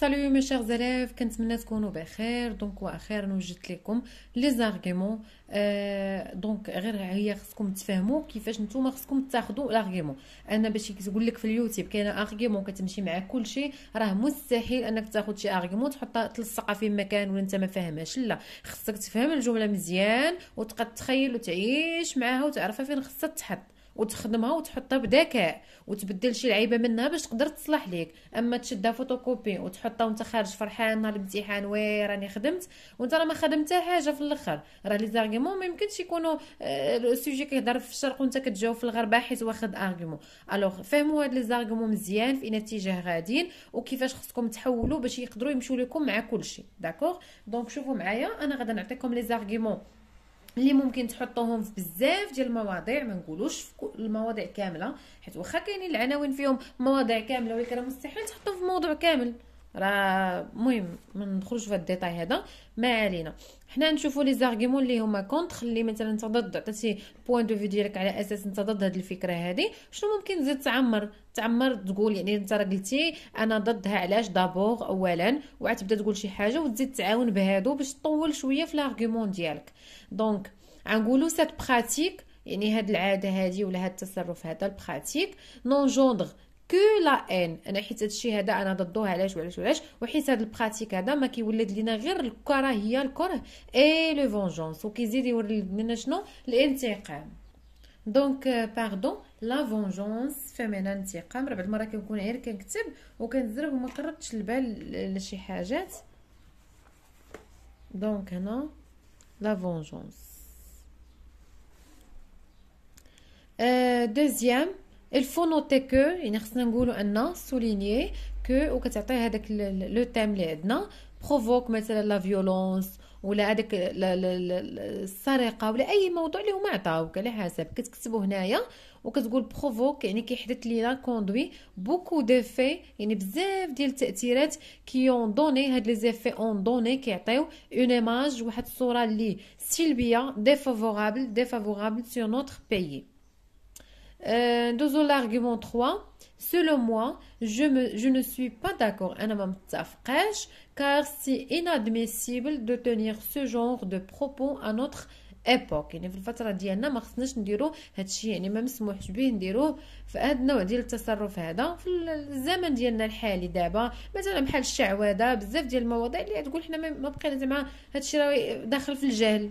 سالو مي شيغ زلاف كنتمنى تكونوا بخير دونك واخيرا وجدت لكم لي زارغيمون آه دونك غير هي خصكم تفهموا كيفاش نتوما خصكم تاخذوا لارغيمون انا باش نقول لك في اليوتيوب كاينه ارغيمون كتمشي مع كل شيء راه مستحيل انك تاخذ شي ارغيمون تحطها تلصقها في مكان ولا انت ما فاهمهاش لا خصك تفهم الجمله مزيان وتقد تخيل وتعيش معاها وتعرفها فين خصها تحط وتخدمها وتحطها بذكاء وتبدل شي لعيبه منها باش تقدر تصلح ليك اما تشدها فوتوكوبي وتحطها وانت خارج فرحان نهار الامتحان وي راني خدمت وانت راه ما خدمت حاجه في الاخر راه لي زارغيمون ما يمكنش يكونوا السوجي آه، كيهضر في الشرق وانت كتجاوب في الغرب حيت واخد ارغيمون الوغ فهموا هاد لي زارغيمون مزيان في اتجاه غادين وكيفاش خصكم تحولوا باش يقدروا يمشيو لكم مع كلشي داكوغ دونك شوفوا معايا انا غادي نعطيكم لي زارغيمون اللي ممكن تحطوهم في بزاف ديال المواضيع ما نقولوش في المواضيع كامله حيت واخا كاينين العناوين فيهم مواضيع كامله ولكن مستحيل تحطو في موضوع كامل راه المهم ما ندخلوش في الديتاي هذا ما علينا حنا نشوفوا لي زارغيمون اللي هما كونتر اللي مثلا انت ضد عطيتي بوين دو في ديالك على اساس انت ضد هذه الفكره هذه شنو ممكن تزيد تعمر تعمر تقول يعني انت راه قلتي انا ضدها علاش دابور اولا وعاد تبدا تقول شي حاجه وتزيد تعاون بهادو باش تطول شويه في لارغيمون ديالك دونك غنقولوا سات براتيك يعني هاد العاده هادي ولا هاد التصرف هذا البراتيك جوندغ كو لا ان انا حيت هادشي هذا انا ضده علاش وعلاش وعلاش وحيت هاد البراتيك هذا ما كيولد لينا غير الكراهيه الكره اي لو فونجونس وكيزيد يوري لينا شنو الانتقام دونك باردون لا فونجونس فمنا انتقام ربع المره كنكون غير كنكتب وكنزرب وما قربتش البال لشي حاجات دونك هنا لا فونجونس دوزيام الفو نوتي كو يعني خصنا نقولوا ان سوليني كو وكتعطي هذاك لو تيم اللي عندنا بروفوك مثلا لا فيولونس ولا هذاك السرقه ولا اي موضوع اللي هما عطاوك على حسب كتكتبو هنايا وكتقول بروفوك يعني كيحدث لي لا كوندوي بوكو دو في يعني بزاف ديال التاثيرات كي اون دوني هاد لي زيفي اون دوني كيعطيو اون ايماج واحد الصوره اللي سلبيه ديفافورابل ديفافورابل سور نوتر بيي Euh, Dozo l'argument 3. Selon moi, je, me, je ne suis pas d'accord, car c'est inadmissible de tenir ce genre de propos à notre époque. يعني في الفتره ديالنا ما خصناش نديرو هادشي يعني ما مسموحش به نديروه في هاد النوع ديال التصرف هذا في الزمن ديالنا الحالي دابا مثلا بحال الشعوذه بزاف ديال المواضيع اللي تقول حنا ما بقينا زعما هادشي راه داخل في الجهل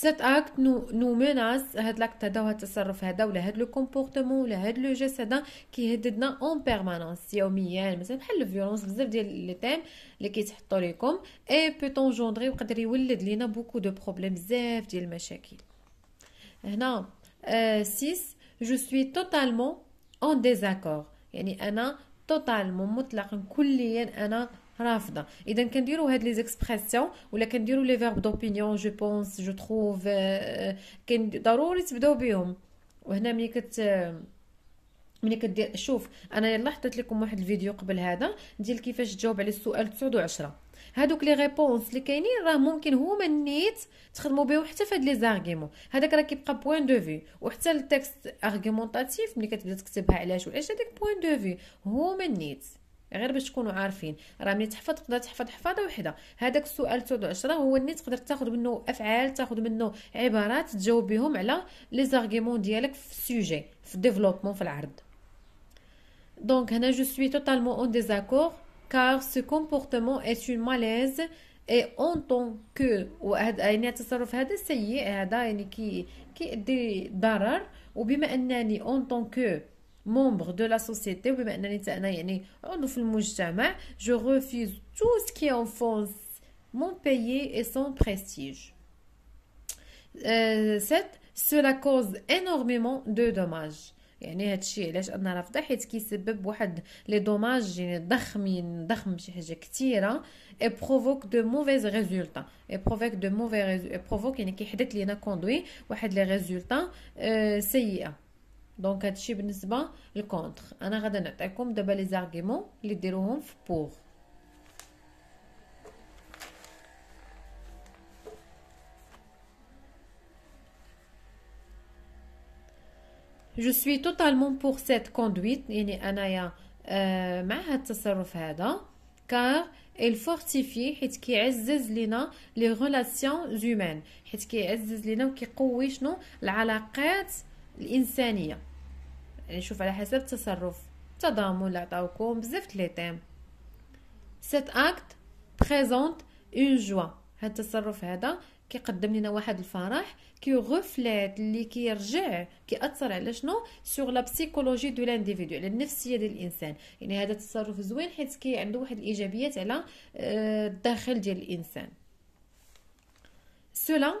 سيت اكت نو نو مناس هاد لاكت هذا وهاد التصرف هذا ولا هاد لو كومبورتمون ولا هاد لو جيست هذا كيهددنا اون بيرمانونس يوميا مثلا بحال الفيولونس بزاف ديال لي تيم اللي كيتحطوا ليكم اي بوتون جوندري يقدر يولد لينا بوكو دو بروبليم بزاف ديال المشاكل هنا 6 جو سوي توتالمون اون ديزاكور يعني انا توتالمون مطلقا كليا انا رافضه اذا كنديروا هاد لي زيكسبرسيون ولا كنديروا لي فيرب دوبينيون جو بونس جو تروف كان ضروري تبداو بهم وهنا ملي كت ملي كدير شوف انا يلا حطيت لكم واحد الفيديو قبل هذا ديال كيفاش تجاوب على السؤال 9 و10 هادوك لي ريبونس اللي كاينين راه ممكن هما النيت تخدموا بهم حتى في هاد لي زارغيمون هذاك راه كيبقى بوين دو في وحتى التكست ارغيمونطاتيف ملي كتبدا تكتبها علاش وعلاش هذاك بوين دو في هما النيت غير باش تكونوا عارفين راه ملي تحفظ تقدر تحفظ حفاظه وحده هذاك السؤال 19 هو اللي تقدر تاخذ منه افعال تاخذ منه عبارات تجاوب بهم على لي زارغيمون ديالك في السوجي في الديفلوبمون في العرض دونك هنا جو سوي توتالمون اون ديزاكور كار سو كومبورتمون اي سو ماليز اي اون طون كو وهذا يعني التصرف هذا سيء هذا يعني كي كيؤدي ضرر وبما انني اون طون كو membre de la société, oui maintenant il y a un, on fait le mouvement. Je refuse tout ce qui enfonce mon pays et son prestige. 7. Euh, cela cause énormément de dommages. Il y a une autre chose, on a la faim. C'est qui c'est le but? Les dommages, ils hein, et provoque de mauvais résultats. Et provoque de mauvais, provoque une qui peut être liée à conduire, ou à des résultats euh, sévères. دونك هادشي بالنسبه للكونتر انا غادا نعطيكم دابا لي زارغيمون اللي ديروهم في بور جو سوي توتالمون بوغ سيت كوندويت يعني انايا آه مع هاد التصرف هذا كار il fortifie حيت كيعزز لينا لي ريلاسيون زومان حيت كيعزز لينا وكيقوي شنو العلاقات الانسانيه يعني شوف على حسب التصرف التضامن اللي عطاوكم بزاف لي تيم سيت اكت بريزونت اون جوا هاد التصرف هذا كيقدم لنا واحد الفرح كي غفلات اللي كيرجع كيأثر على شنو سوغ لا بسيكولوجي دو لانديفيدو على النفسيه ديال الانسان يعني هذا التصرف زوين حيت كي عنده واحد الايجابيات على آه، الداخل ديال الانسان سولا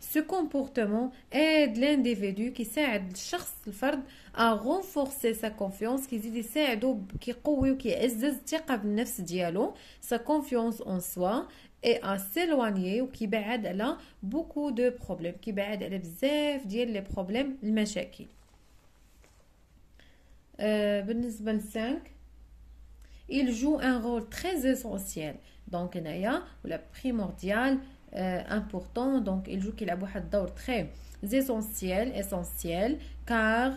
Ce comportement aide l'individu qui s'aide شخص الفرد à renforcer sa confiance qui qui يساعده كيقوي وكيعزز الثقة بالنفس ديالو sa confiance en soi et à s'éloigner وكيبعد على beaucoup de problèmes كيبعد على بزاف ديال les problèmes المشاكل euh, بالنسبة للسانك 5 il joue un rôle très essentiel donc هنايا la primordial euh, important donc il joue qu'il a un rôle très essentiel essentiel car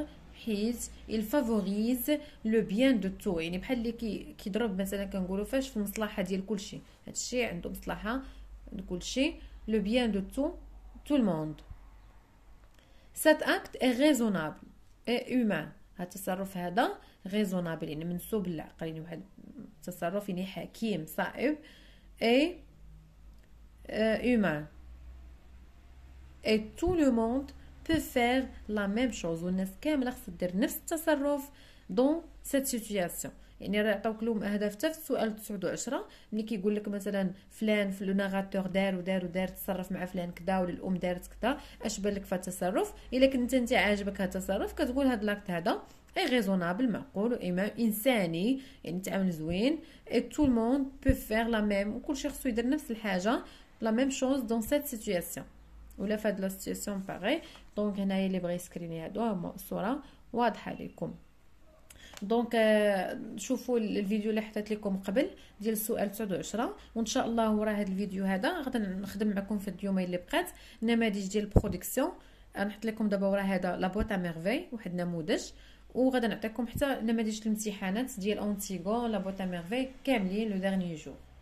il favorise le bien de tout يعني بحال اللي كيضرب مثلا كنقولوا فاش في المصلحه ديال كلشي الشيء عنده مصلحه لكلشي le bien de tout tout le monde cet acte est raisonnable et humain هذا التصرف هذا raisonnable يعني منسوب للعقل يعني واحد التصرف حكيم صائب et euh, humain. Et tout le monde peut faire la même chose والناس كامله خصها دير نفس التصرف dans cette situation. يعني راه عطاوك لهم اهداف حتى في السؤال 29 ملي كيقول لك مثلا فلان لو ناغاتور دار ودار ودار تصرف مع فلان كدا ولا الام دارت كدا اش بان لك في التصرف الا كنت انت عاجبك هذا التصرف كتقول هذا لاكت هذا اي ريزونابل معقول انساني يعني تعامل زوين اي تو الموند بو فيغ لا ميم وكلشي خصو يدير نفس الحاجه la même chose dans cette situation ولا في لا سيتياسيون باغي دونك هنايا اللي بغى يسكريني هادو الصوره واضحه لكم دونك شوفوا الفيديو اللي حطيت لكم قبل ديال السؤال 29 وان شاء الله ورا هذا الفيديو هذا غادي نخدم معكم في اليومين اللي بقات نماذج ديال البرودكسيون نحط لكم دابا ورا هذا لا بوتا ميرفي واحد النموذج وغادي نعطيكم حتى نماذج الامتحانات ديال اونتيغون لا بوتا ميرفي كاملين لو ديرني جور